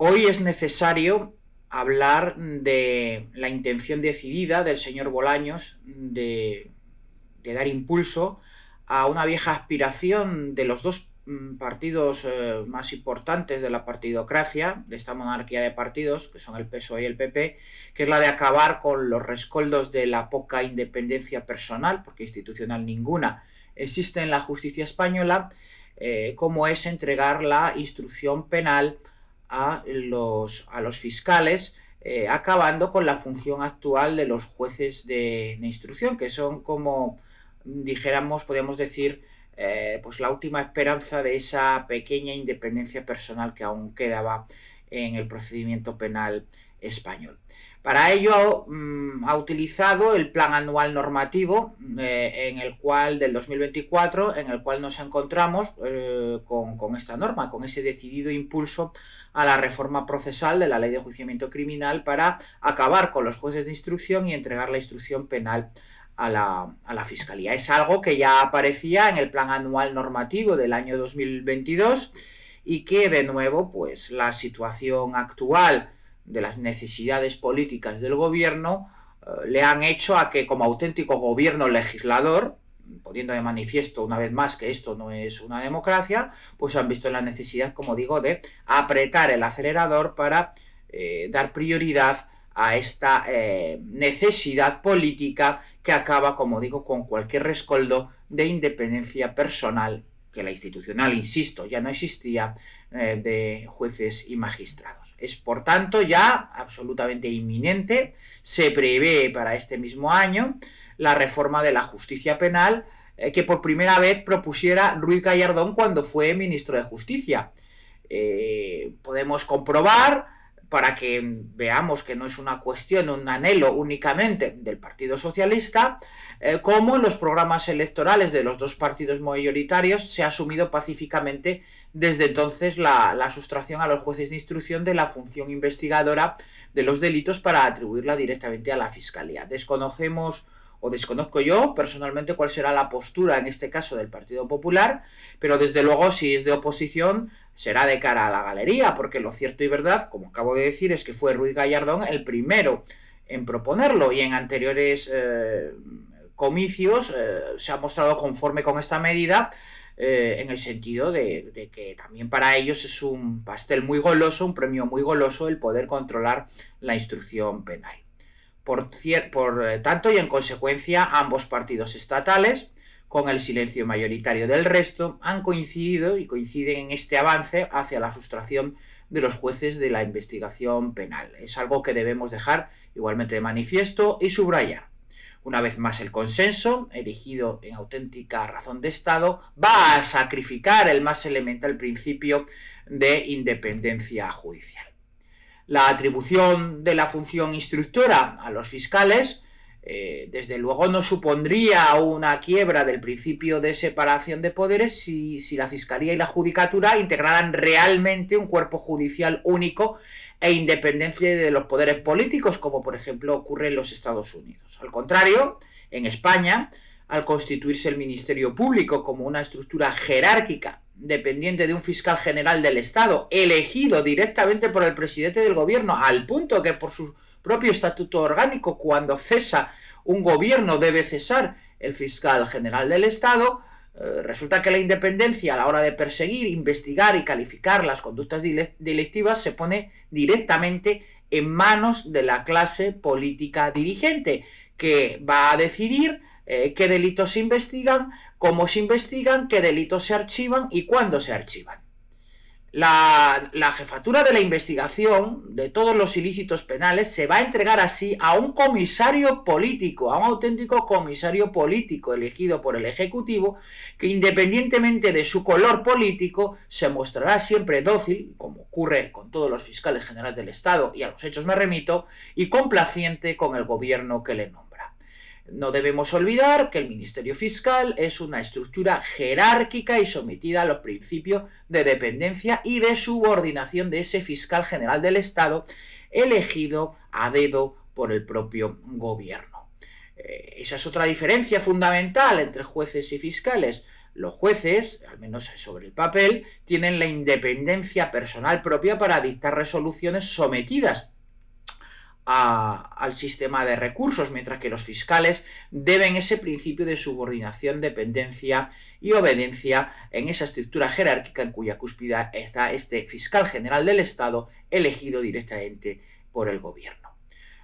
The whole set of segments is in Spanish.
Hoy es necesario hablar de la intención decidida del señor Bolaños de, dar impulso a una vieja aspiración de los dos mm, partidos eh, más importantes de la partidocracia, de esta monarquía de partidos, que son el PSOE y el PP, que es la de acabar con los rescoldos de la poca independencia personal, porque institucional ninguna existe en la justicia española, eh, como es entregar la instrucción penal a los, a los fiscales, eh, acabando con la función actual de los jueces de, instrucción, que son como dijéramos, podríamos decir, eh, pues la última esperanza de esa pequeña independencia personal que aún quedaba en el procedimiento penal español. Para ello mm, ha, utilizado el plan anual normativo mm, eh, en el cual del 2024, en el cual nos encontramos eh, con, esta norma, con ese decidido impulso a la reforma procesal de la ley de juiciamiento criminal para acabar con los jueces de instrucción y entregar la instrucción penal a la, a la Fiscalía. Es algo que ya aparecía en el plan anual normativo del año 2022 y que de nuevo pues la situación actual de las necesidades políticas del gobierno eh, le han hecho a que como auténtico gobierno legislador, poniendo de manifiesto una vez más que esto no es una democracia, pues han visto la necesidad, como digo, de apretar el acelerador para eh, dar prioridad a esta eh, necesidad política que acaba, como digo, con cualquier rescoldo de independencia personal que la institucional, insisto, ya no existía, eh, de jueces y magistrados. Es, por tanto, ya absolutamente inminente, se prevé para este mismo año la reforma de la justicia penal eh, que por primera vez propusiera Ruiz Gallardón cuando fue ministro de Justicia. Eh, podemos comprobar para que veamos que no es una cuestión, un anhelo únicamente del Partido Socialista, eh, como en los programas electorales de los dos partidos mayoritarios se ha asumido pacíficamente desde entonces la, la sustracción a los jueces de instrucción de la función investigadora de los delitos para atribuirla directamente a la Fiscalía. Desconocemos o desconozco yo personalmente cuál será la postura en este caso del Partido Popular, pero desde luego si es de oposición será de cara a la galería, porque lo cierto y verdad, como acabo de decir, es que fue Ruiz Gallardón el primero en proponerlo y en anteriores eh, comicios eh, se ha mostrado conforme con esta medida. Eh, en el sentido de, que también para ellos es un pastel muy goloso, un premio muy goloso el poder controlar la instrucción penal por, eh, tanto y en consecuencia ambos partidos estatales, con el silencio mayoritario del resto, han coincidido y coinciden en este avance hacia la sustracción de los jueces de la investigación penal. Es algo que debemos dejar igualmente de manifiesto y subrayar. Una vez más el consenso, erigido en auténtica razón de Estado, va a sacrificar el más elemental principio de independencia judicial. La atribución de la función instructora a los fiscales, eh, desde luego, no supondría una quiebra del principio de separación de poderes si, la Fiscalía y la Judicatura integraran realmente un cuerpo judicial único e independiente de los poderes políticos, como por ejemplo ocurre en los Estados Unidos. Al contrario, en España, al constituirse el Ministerio Público como una estructura jerárquica dependiente de un fiscal general del Estado, elegido directamente por el presidente del gobierno, al punto que por su propio estatuto orgánico, cuando cesa un gobierno debe cesar el fiscal general del Estado, eh, resulta que la independencia a la hora de perseguir, investigar y calificar las conductas delictivas se pone directamente en manos de la clase política dirigente, que va a decidir eh, qué delitos se investigan, cómo se investigan, qué delitos se archivan y cuándo se archivan. La, la, jefatura de la investigación de todos los ilícitos penales se va a entregar así a un comisario político, a un auténtico comisario político elegido por el Ejecutivo, que independientemente de su color político, se mostrará siempre dócil, como ocurre con todos los fiscales generales del Estado, y a los hechos me remito, y complaciente con el gobierno que le nombra. No debemos olvidar que el Ministerio Fiscal es una estructura jerárquica y sometida a los principios de dependencia y de subordinación de ese fiscal general del Estado elegido a dedo por el propio gobierno. Eh, esa es otra diferencia fundamental entre jueces y fiscales. Los jueces, al menos sobre el papel, tienen la independencia personal propia para dictar resoluciones sometidas al sistema de recursos, mientras que los fiscales deben ese principio de subordinación, dependencia y obediencia en esa estructura jerárquica en cuya cúspida está este fiscal general del Estado elegido directamente por el gobierno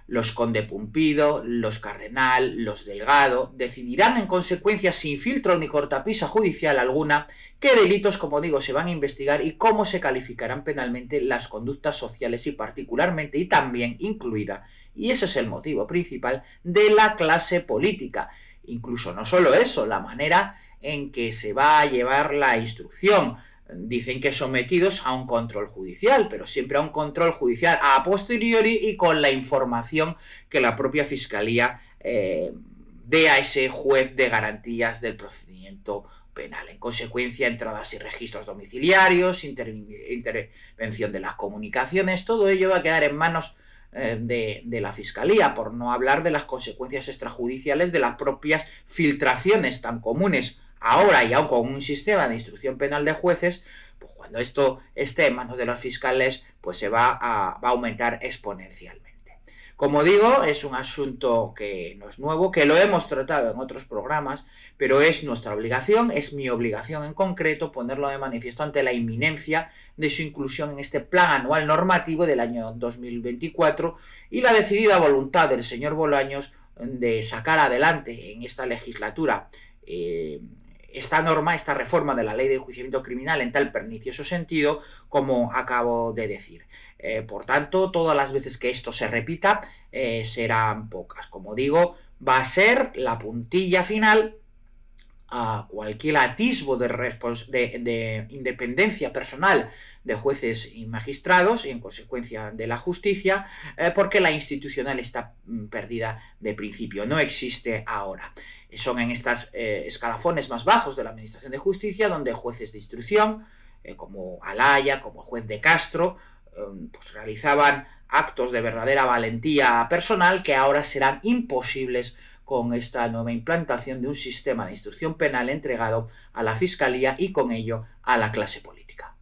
los Conde Pumpido, los Cardenal, los Delgado, decidirán en consecuencia sin filtro ni cortapisa judicial alguna qué delitos, como digo, se van a investigar y cómo se calificarán penalmente las conductas sociales y particularmente y también incluida. Y ese es el motivo principal de la clase política. Incluso no solo eso, la manera en que se va a llevar la instrucción, dicen que sometidos a un control judicial, pero siempre a un control judicial a posteriori y con la información que la propia fiscalía eh, dé a ese juez de garantías del procedimiento penal. En consecuencia, entradas y registros domiciliarios, intervención de las comunicaciones, todo ello va a quedar en manos eh, de, la fiscalía, por no hablar de las consecuencias extrajudiciales de las propias filtraciones tan comunes Ahora y aún con un sistema de instrucción penal de jueces, pues cuando esto esté en manos de los fiscales, pues se va a, aumentar exponencialmente. Como digo, es un asunto que no es nuevo, que lo hemos tratado en otros programas, pero es nuestra obligación, es mi obligación en concreto ponerlo de manifiesto ante la inminencia de su inclusión en este plan anual normativo del año 2024 y la decidida voluntad del señor Bolaños de sacar adelante en esta legislatura eh, esta norma, esta reforma de la ley de enjuiciamiento criminal en tal pernicioso sentido como acabo de decir. Eh, por tanto, todas las veces que esto se repita eh, serán pocas. Como digo, va a ser la puntilla final cualquier atisbo de, de, independencia personal de jueces y magistrados y en consecuencia de la justicia, eh, porque la institucional está mm, perdida de principio, no existe ahora. Son en estos eh, escalafones más bajos de la Administración de Justicia donde jueces de instrucción, eh, como Alaya, como juez de Castro, mm, pues realizaban actos de verdadera valentía personal que ahora serán imposibles con esta nueva implantación de un sistema de instrucción penal entregado a la Fiscalía y con ello a la clase política.